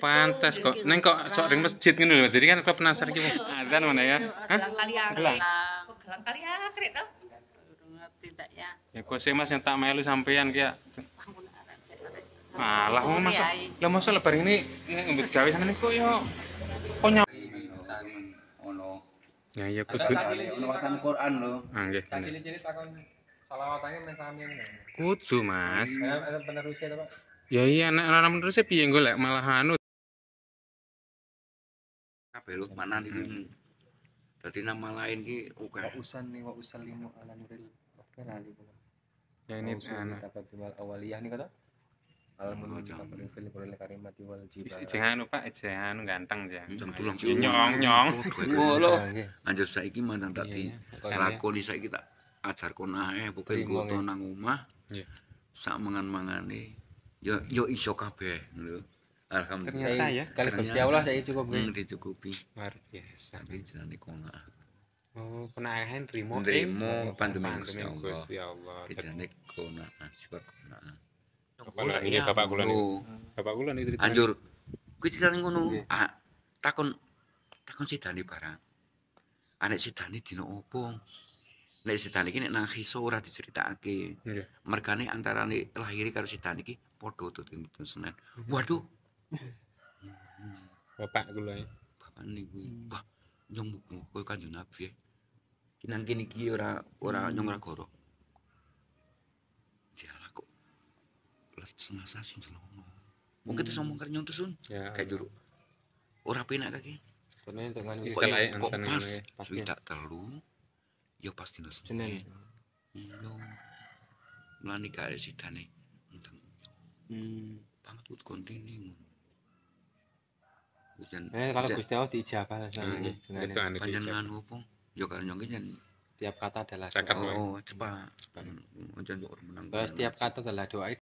pantas kok. Neng kok sok ring masjid ngono lho. Jadi kan kok penasaran iki. Adzan ah, mana ya? Hah? Kaliang. Gelang. Kok ya, gelang kaliang krek to? Ngerti tak ya. Ya kok sih Mas yang tak melu sampean ki ya. Malah mau masuk. Lah masuk lebar ini ngambil jawi sana nih kok yo ya, kok nyam ono. Ya iya kudu. Ono Quran lo Ah nggih. Cilik-cilik takon salawatannya mentami Kudu, Mas. Ada penerusnya Pak? Ya iya anak-anak menurut saya piye golek malah anu kabeh mana nih hmm. jadi nama lain ki uga usan ni wa usallimu ala nuril ya ini anak awaliyah nih kata Alhamdulillah. Jangan lupa saiki mantan tak iya, iya. di lakoni ajar iya, nang omah. Sak mangan-mangane Yo ya, ya iso kabeh lho. Alhamdulillah. Ternyata ya. Kali Gusti Allah saya cukup. Hmm, dicukupi. Luar biasa. Tapi jenenge kono. Oh, penahan rimo rimo pandemi Gusti Allah. Gusti Allah. Jenenge kono, sifat kono. Kepala ini bapak kula niku. Iya, bapak kula niku cerita. Anjur. Kuwi ceritane ngono. Iya. Ah, takon takon sidane barang. Anek ah, sidane dina opo? Nek sidane iki nek nang iso ora diceritakake. Nggih. Iya. Mergane antarane lahir karo sidane iki padha tutun Senin. Hmm. Waduh, bapak kula bapak niku wah nyong buku koyo kanjeng nabi ya kinang kene iki ora ora nyong ora goro dialah kok lep setengah sasi jelono mungkin terus ngomong karo nyong tusun ya. kayak dulu, ora pina kaki kene dengan istilah kok pas suwi tak telu ya pasti nusun, Senin iya mulane gak ada sidane hmm banget kut kontinu eh kalau Gusti Allah diijabah lah nah, panjenengan opo ya kan nyongki jan tiap kata adalah doa. oh, cepat. Cepat. Hmm, menang, Terus tiap kata adalah doa